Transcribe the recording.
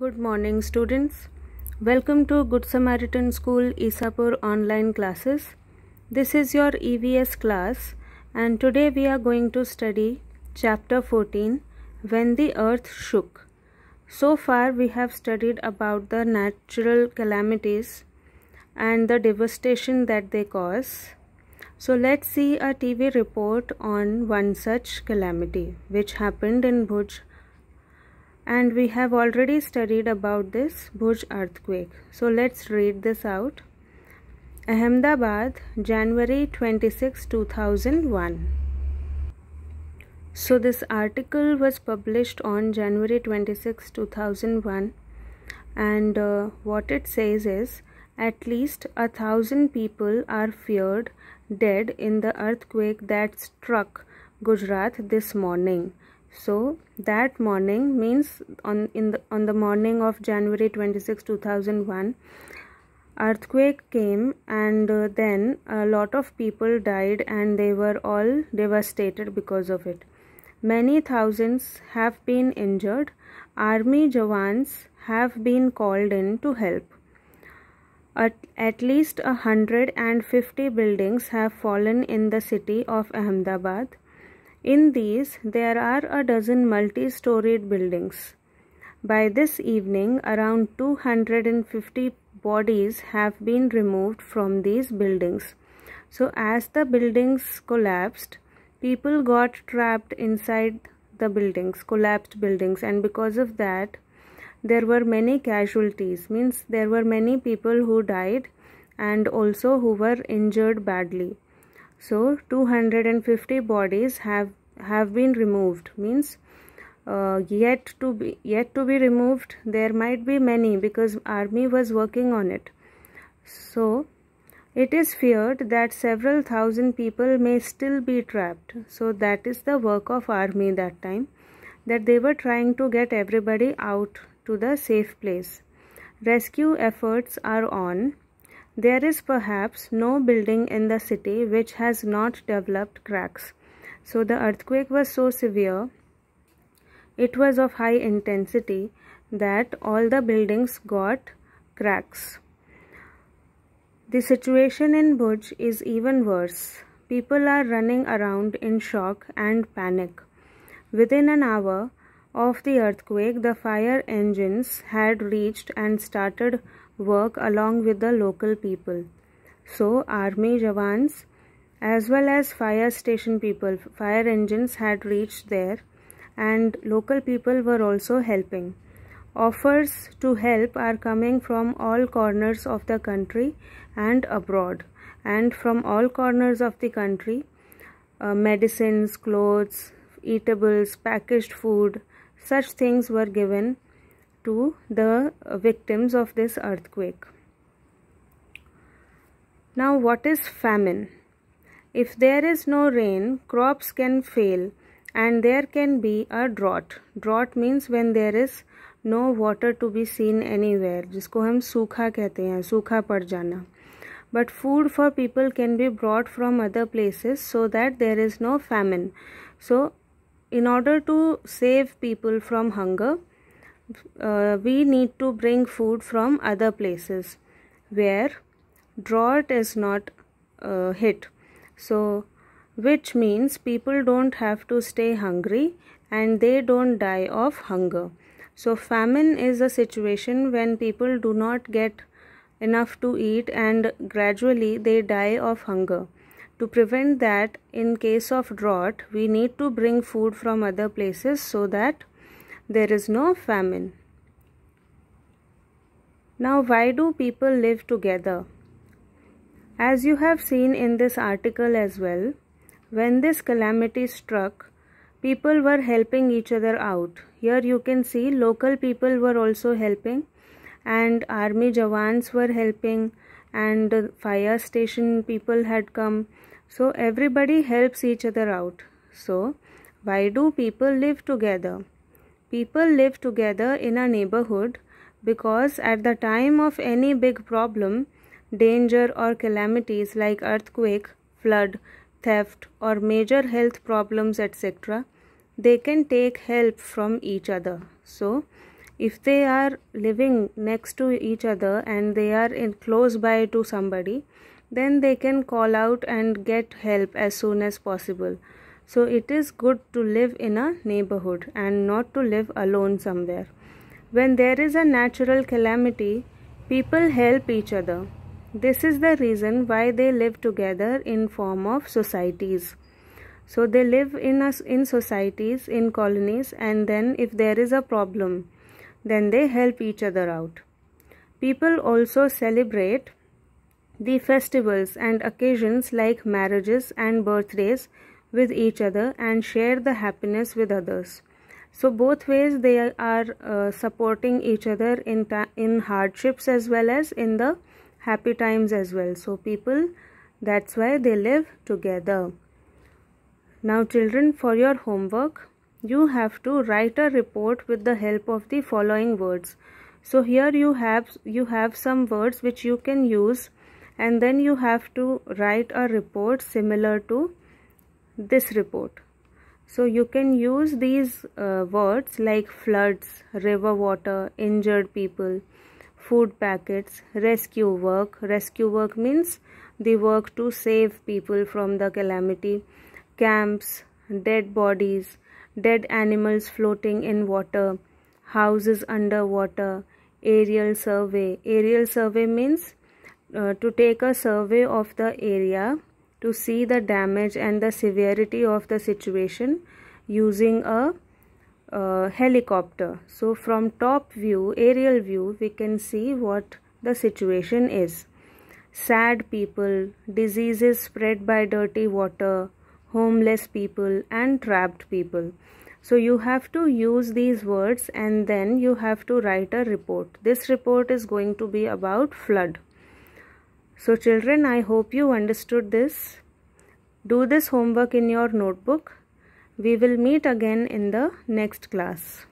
Good morning students. Welcome to Good Samaritan School Isapur online classes. This is your EVS class and today we are going to study chapter 14 When the Earth Shook. So far we have studied about the natural calamities and the devastation that they cause. So let's see a TV report on one such calamity which happened in Bhuj and we have already studied about this Bhuj earthquake. So let's read this out. Ahmedabad, January 26, 2001. So this article was published on January 26, 2001 and uh, what it says is at least a thousand people are feared dead in the earthquake that struck Gujarat this morning. So that morning means on in the on the morning of January 26, 2001 earthquake came and uh, then a lot of people died and they were all devastated because of it. Many thousands have been injured. Army Jawans have been called in to help. At, at least 150 buildings have fallen in the city of Ahmedabad. In these, there are a dozen multi-storied buildings. By this evening, around 250 bodies have been removed from these buildings. So as the buildings collapsed, people got trapped inside the buildings, collapsed buildings and because of that, there were many casualties, means there were many people who died and also who were injured badly so 250 bodies have have been removed means uh, yet to be yet to be removed there might be many because army was working on it so it is feared that several thousand people may still be trapped so that is the work of army that time that they were trying to get everybody out to the safe place rescue efforts are on there is perhaps no building in the city which has not developed cracks. So the earthquake was so severe, it was of high intensity that all the buildings got cracks. The situation in Bhuj is even worse. People are running around in shock and panic. Within an hour of the earthquake, the fire engines had reached and started work along with the local people. So, army Jawans as well as fire station people, fire engines had reached there and local people were also helping. Offers to help are coming from all corners of the country and abroad and from all corners of the country uh, medicines, clothes, eatables, packaged food, such things were given to the uh, victims of this earthquake. Now, what is famine? If there is no rain, crops can fail and there can be a drought. Drought means when there is no water to be seen anywhere, जिसको हम सूखा कहते हैं सूखा पड़ जाना but food for people can be brought from other places so that there is no famine. So, in order to save people from hunger, uh, we need to bring food from other places where drought is not uh, hit so which means people don't have to stay hungry and they don't die of hunger so famine is a situation when people do not get enough to eat and gradually they die of hunger to prevent that in case of drought we need to bring food from other places so that there is no famine. Now, why do people live together? As you have seen in this article as well, when this calamity struck, people were helping each other out. Here you can see local people were also helping, and army Jawans were helping, and fire station people had come. So, everybody helps each other out. So, why do people live together? People live together in a neighborhood because at the time of any big problem, danger or calamities like earthquake, flood, theft or major health problems etc, they can take help from each other. So, if they are living next to each other and they are in close by to somebody, then they can call out and get help as soon as possible. So it is good to live in a neighborhood and not to live alone somewhere. When there is a natural calamity, people help each other. This is the reason why they live together in form of societies. So they live in us in societies, in colonies, and then if there is a problem, then they help each other out. People also celebrate the festivals and occasions like marriages and birthdays with each other and share the happiness with others so both ways they are uh, supporting each other in in hardships as well as in the happy times as well so people that's why they live together now children for your homework you have to write a report with the help of the following words so here you have you have some words which you can use and then you have to write a report similar to this report so you can use these uh, words like floods river water injured people food packets rescue work rescue work means the work to save people from the calamity camps dead bodies dead animals floating in water houses underwater aerial survey aerial survey means uh, to take a survey of the area to see the damage and the severity of the situation using a uh, helicopter. So from top view, aerial view, we can see what the situation is. Sad people, diseases spread by dirty water, homeless people and trapped people. So you have to use these words and then you have to write a report. This report is going to be about flood. So children, I hope you understood this. Do this homework in your notebook. We will meet again in the next class.